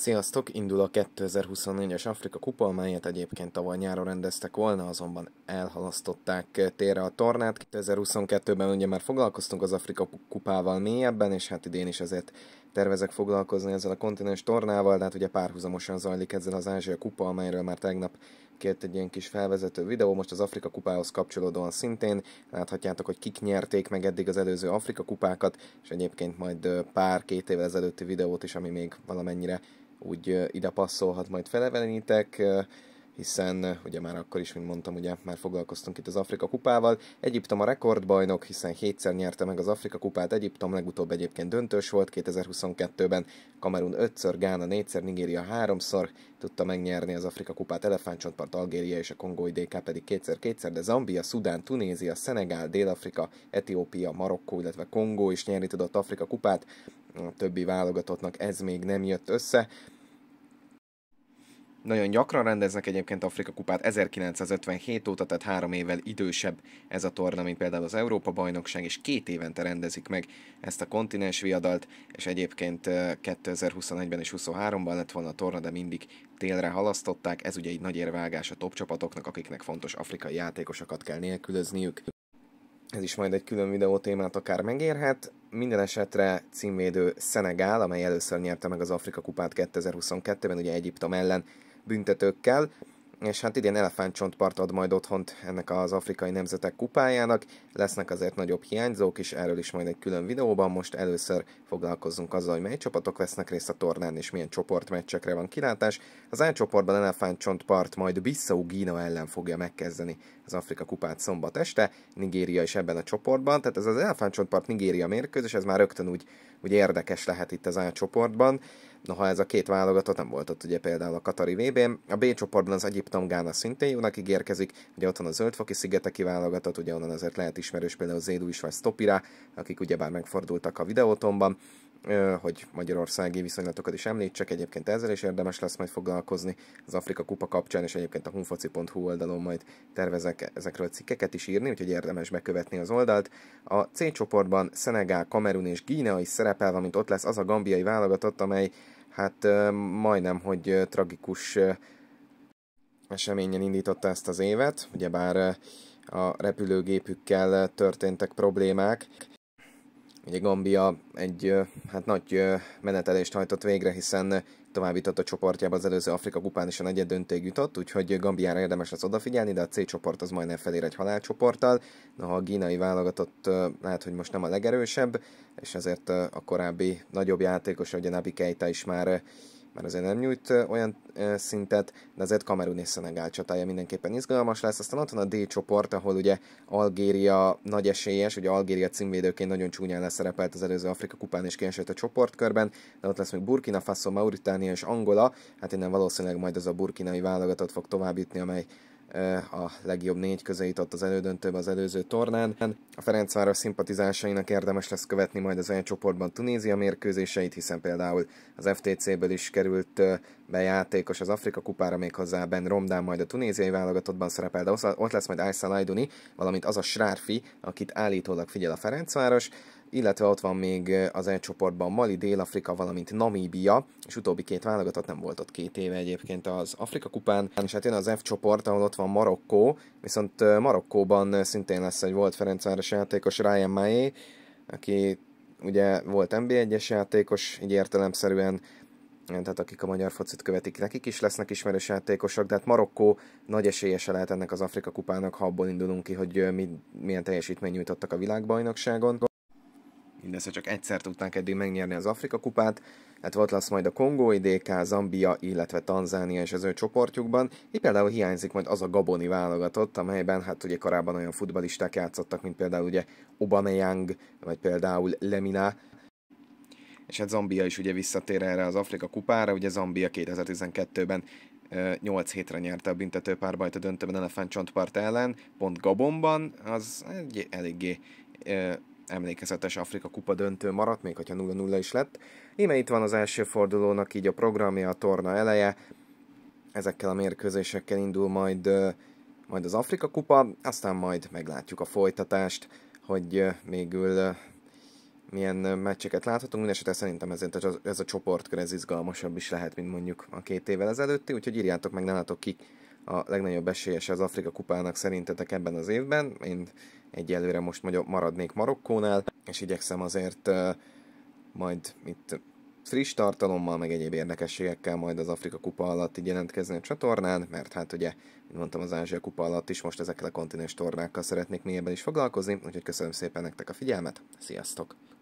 Sziasztok! Indul a 2024-es Afrika kupa, amelyet egyébként tavaly nyáron rendeztek volna, azonban elhalasztották térre a tornát. 2022-ben ugye már foglalkoztunk az Afrika kupával mélyebben, és hát idén is azért tervezek foglalkozni ezzel a kontinens tornával, de hát ugye párhuzamosan zajlik ezzel az Ázsia kupa, amelyről már tegnap kért egy ilyen kis felvezető videó, most az Afrika kupához kapcsolódóan szintén láthatjátok, hogy kik nyerték meg eddig az előző Afrika kupákat, és egyébként majd pár két évvel ezelőtti videót is, ami még valamennyire úgy ide passzolhat, majd felevenítek hiszen ugye már akkor is, mint mondtam, ugye már foglalkoztunk itt az Afrika kupával. Egyiptom a rekordbajnok, hiszen hétszer nyerte meg az Afrika kupát, Egyiptom legutóbb egyébként döntős volt 2022-ben, Kamerun 5-ször, Gána 4 Nigéria 3-szor tudta megnyerni az Afrika kupát, Elefántcsontpart, Algéria és a Kongói DK pedig kétszer-kétszer, de Zambia, Szudán, Tunézia, Szenegál, Dél-Afrika, Etiópia, Marokkó, illetve Kongó is nyerni tudott Afrika kupát, a többi válogatottnak ez még nem jött össze. Nagyon gyakran rendeznek egyébként Afrika kupát 1957 óta, tehát három évvel idősebb ez a torna, mint például az Európa bajnokság, és két évente rendezik meg ezt a kontinens viadalt, és egyébként 2021-ben és 23 ban lett volna a torna, de mindig télre halasztották. Ez ugye egy nagy érvágás a top csapatoknak, akiknek fontos afrikai játékosokat kell nélkülözniük. Ez is majd egy külön videó témát akár megérhet. Minden esetre címvédő Szenegál, amely először nyerte meg az Afrika kupát 2022-ben, ugye Egyiptom ellen, büntetőkkel, és hát idén elefántcsontpart ad majd otthont ennek az afrikai nemzetek kupájának, lesznek azért nagyobb hiányzók is, erről is majd egy külön videóban, most először foglalkozzunk azzal, hogy mely csapatok vesznek részt a tornán, és milyen csoportmeccsekre van kilátás. Az elcsoportban csoportban elefántcsontpart majd Bissau Gína ellen fogja megkezdeni az Afrika kupát szombat este, Nigéria is ebben a csoportban, tehát ez az elefántcsontpart Nigéria mérkőzés, ez már rögtön úgy, úgy érdekes lehet itt az A csoportban. Noha ez a két válogatott nem volt ott ugye például a Katari vb n A B csoportban az Egyiptom Gána szintén jónak ígérkezik, ugye ott van a Zöldfoki szigeteki válogatott, ugye onnan azért lehet ismerős például Zédu is vagy Stopira, akik ugyebár megfordultak a videótomban hogy magyarországi viszonylatokat is említsek, egyébként ezzel is érdemes lesz majd foglalkozni az Afrika Kupa kapcsán, és egyébként a hunfoci.hu oldalon majd tervezek ezekről a cikkeket is írni, úgyhogy érdemes bekövetni az oldalt. A C csoportban Szenegál, Kamerun és Gínea is szerepel, valamint ott lesz az a gambiai válogatott, amely hát majdnem, hogy tragikus eseményen indította ezt az évet, ugyebár a repülőgépükkel történtek problémák, Ugye Gambia egy hát nagy menetelést hajtott végre, hiszen továbbított a csoportjába az előző Afrika kupán is a negyed döntig jutott, úgyhogy Gambiára érdemes lesz odafigyelni, de a C csoport az majdnem felér egy halálcsoporttal. Noha a gínai válogatott lehet, hogy most nem a legerősebb, és ezért a korábbi nagyobb játékos, ugye Nabi Keita is már mert azért nem nyújt olyan szintet, de azért Kamerun és Szenegál csatája mindenképpen izgalmas lesz. Aztán ott van a D csoport, ahol ugye Algéria nagy esélyes, ugye Algéria címvédőként nagyon csúnyán leszerepelt az előző Afrika kupán és kiesett a csoportkörben, de ott lesz még Burkina Faso, Mauritánia és Angola, hát innen valószínűleg majd az a burkinai válogatott fog továbbítni amely a legjobb négy közé jutott az elődöntőbe az előző tornán. A Ferencváros szimpatizásainak érdemes lesz követni majd az elcsoportban Tunézia mérkőzéseit, hiszen például az FTC-ből is került játékos az Afrika kupára még hozzá Ben Romdán majd a tunéziai válogatottban szerepel, de ott lesz majd Aysa Lajduni, valamint az a Srárfi, akit állítólag figyel a Ferencváros, illetve ott van még az egy csoportban Mali, Dél-Afrika, valamint Namíbia, és utóbbi két válogatott nem volt ott két éve egyébként az Afrika kupán, és hát jön az F csoport, ahol ott van Marokkó, viszont Marokkóban szintén lesz egy volt Ferencváros játékos Ryan Maé, aki ugye volt NB1-es játékos, így értelemszerűen tehát akik a magyar focit követik, nekik is lesznek ismerős játékosok, de hát Marokkó nagy esélyese lehet ennek az Afrika kupának, ha abból indulunk ki, hogy mi, milyen teljesítmény nyújtottak a világbajnokságon. Mindössze csak egyszer tudták eddig megnyerni az Afrika kupát, hát volt lesz majd a Kongói DK, Zambia, illetve Tanzánia és az ő csoportjukban, így például hiányzik majd az a gaboni válogatott, amelyben hát ugye korábban olyan futbalisták játszottak, mint például ugye Obameyang, vagy például Lemina, és hát Zambia is ugye visszatér erre az Afrika kupára, ugye Zambia 2012-ben 8 hétre nyerte a büntető párbajt a döntőben Csontpart ellen, pont Gabonban, az egy eléggé emlékezetes Afrika kupa döntő maradt, még hogyha 0-0 is lett. Íme itt van az első fordulónak így a programja, a torna eleje, ezekkel a mérkőzésekkel indul majd, majd az Afrika kupa, aztán majd meglátjuk a folytatást, hogy mégül milyen meccseket láthatunk. Mindenesetre szerintem ezért ez a, ez a csoportkör ez izgalmasabb is lehet, mint mondjuk a két évvel ezelőtti, úgyhogy írjátok meg nálatok ki a legnagyobb esélyes az Afrika kupának szerintetek ebben az évben. Én egyelőre most maradnék Marokkónál, és igyekszem azért majd itt friss tartalommal, meg egyéb érdekességekkel majd az Afrika kupa alatt így jelentkezni a csatornán, mert hát ugye, mint mondtam, az Ázsia kupa alatt is most ezekkel a kontinens tornákkal szeretnék mélyebben is foglalkozni, úgyhogy köszönöm szépen nektek a figyelmet, sziasztok!